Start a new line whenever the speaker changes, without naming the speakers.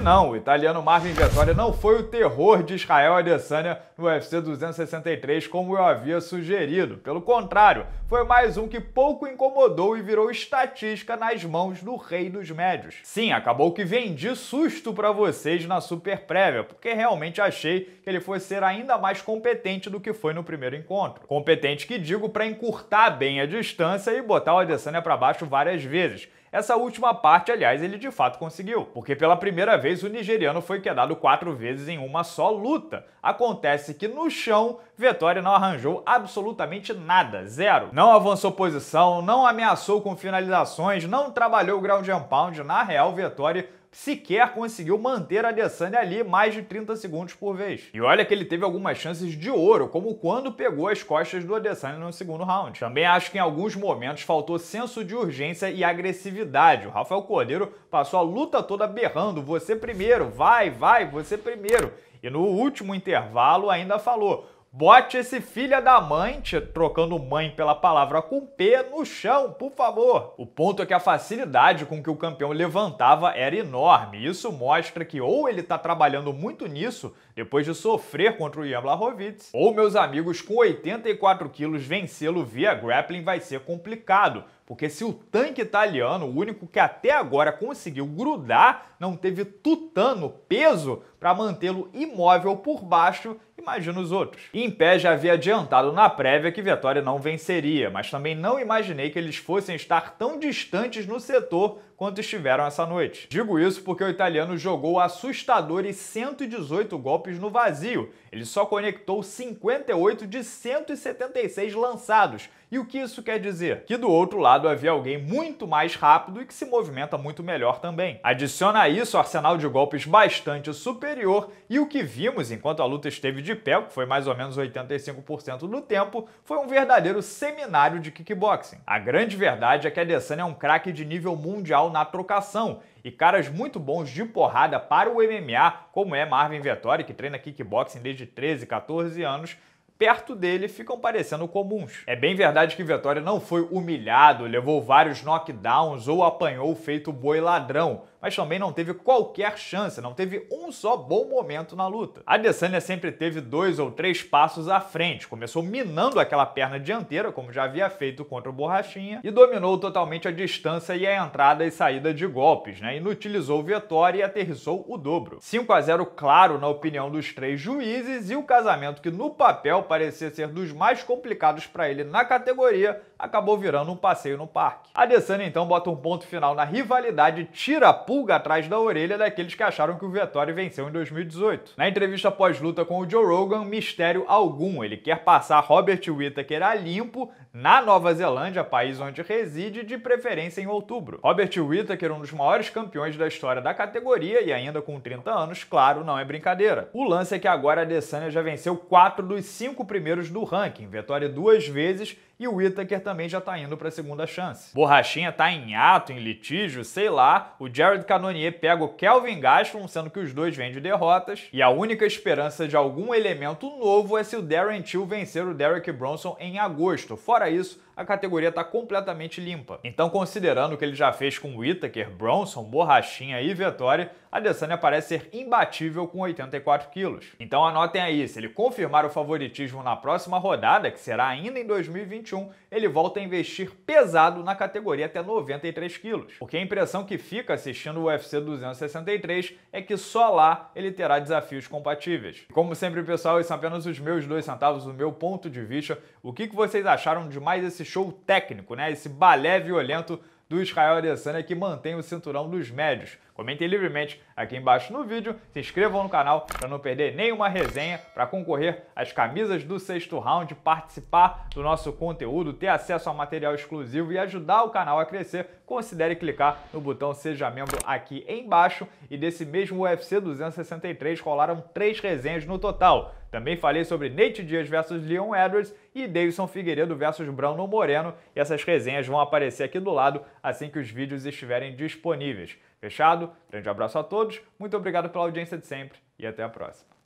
não. O italiano Marvin Vettori não foi o terror de Israel Adesanya no UFC 263 como eu havia sugerido. Pelo contrário, foi mais um que pouco incomodou e virou estatística nas mãos do rei dos médios. Sim, acabou que vendi susto para vocês na super prévia, porque realmente achei que ele fosse ser ainda mais competente do que foi no primeiro encontro. Competente que digo para encurtar bem a distância e botar o Adesanya para baixo várias vezes. Essa última parte, aliás, ele de fato conseguiu, porque pela primeira vez o nigeriano foi quedado quatro vezes em uma só luta. Acontece que no chão, Vettori não arranjou absolutamente nada, zero. Não avançou posição, não ameaçou com finalizações, não trabalhou o ground and pound, na real, Vettori sequer conseguiu manter a Adesanya ali mais de 30 segundos por vez. E olha que ele teve algumas chances de ouro, como quando pegou as costas do Adesanya no segundo round. Também acho que em alguns momentos faltou senso de urgência e agressividade. O Rafael Cordeiro passou a luta toda berrando: "Você primeiro, vai, vai, você primeiro". E no último intervalo ainda falou: Bote esse filha da mãe, tia, trocando mãe pela palavra com P, no chão, por favor. O ponto é que a facilidade com que o campeão levantava era enorme. Isso mostra que ou ele está trabalhando muito nisso, depois de sofrer contra o Ian Blachowicz, ou meus amigos, com 84 quilos, vencê-lo via grappling vai ser complicado porque se o tanque italiano, o único que até agora conseguiu grudar, não teve tutano, peso, para mantê-lo imóvel por baixo, imagina os outros. Em pé já havia adiantado na prévia que Vettori não venceria, mas também não imaginei que eles fossem estar tão distantes no setor quanto estiveram essa noite. Digo isso porque o italiano jogou assustadores 118 golpes no vazio. Ele só conectou 58 de 176 lançados. E o que isso quer dizer? Que do outro lado havia alguém muito mais rápido e que se movimenta muito melhor também. Adiciona a isso o arsenal de golpes bastante superior e o que vimos enquanto a luta esteve de pé, que foi mais ou menos 85% do tempo, foi um verdadeiro seminário de kickboxing. A grande verdade é que a Adesanya é um craque de nível mundial na trocação e caras muito bons de porrada para o MMA, como é Marvin Vettori, que treina kickboxing desde 13, 14 anos, perto dele ficam parecendo comuns. É bem verdade que Vettori não foi humilhado, levou vários knockdowns ou apanhou feito boi ladrão, mas também não teve qualquer chance, não teve um só bom momento na luta. A Adesanya sempre teve dois ou três passos à frente, começou minando aquela perna dianteira, como já havia feito contra o Borrachinha, e dominou totalmente a distância e a entrada e saída de golpes, né? Inutilizou o Vitória e aterrissou o dobro. 5 a 0 claro na opinião dos três juízes e o casamento que no papel parecia ser dos mais complicados para ele na categoria, acabou virando um passeio no parque. A Adesanya então bota um ponto final na rivalidade, tira a pulga atrás da orelha daqueles que acharam que o Vettori venceu em 2018. Na entrevista pós-luta com o Joe Rogan, mistério algum. Ele quer passar Robert Whittaker a limpo, na Nova Zelândia, país onde reside, de preferência em outubro. Robert Whittaker, um dos maiores campeões da história da categoria e ainda com 30 anos, claro, não é brincadeira. O lance é que agora a Adesanya já venceu 4 dos 5 primeiros do ranking, vitória duas vezes e o Whittaker também já tá indo para a segunda chance. Borrachinha tá em ato, em litígio, sei lá. O Jared Cannonier pega o Kelvin Gaston, sendo que os dois vêm de derrotas. E a única esperança de algum elemento novo é se o Darren Till vencer o Derek Bronson em agosto. Fora para isso, a categoria está completamente limpa. Então, considerando o que ele já fez com Whittaker, Bronson, Borrachinha e Vitória Adesanya parece ser imbatível com 84 quilos. Então anotem aí, se ele confirmar o favoritismo na próxima rodada, que será ainda em 2021, ele volta a investir pesado na categoria até 93 quilos. Porque a impressão que fica assistindo o UFC 263 é que só lá ele terá desafios compatíveis. Como sempre, pessoal, esses são apenas os meus dois centavos, o meu ponto de vista. O que vocês acharam de mais esse show técnico, né? Esse balé violento do Israel Adesanya que mantém o cinturão dos médios. Comentem livremente aqui embaixo no vídeo, se inscrevam no canal para não perder nenhuma resenha, para concorrer às camisas do sexto round, participar do nosso conteúdo, ter acesso a material exclusivo e ajudar o canal a crescer considere clicar no botão Seja Membro aqui embaixo. E desse mesmo UFC 263 rolaram três resenhas no total. Também falei sobre Nate Dias versus Leon Edwards e Davidson Figueiredo versus Bruno Moreno. E essas resenhas vão aparecer aqui do lado assim que os vídeos estiverem disponíveis. Fechado? Grande abraço a todos, muito obrigado pela audiência de sempre e até a próxima.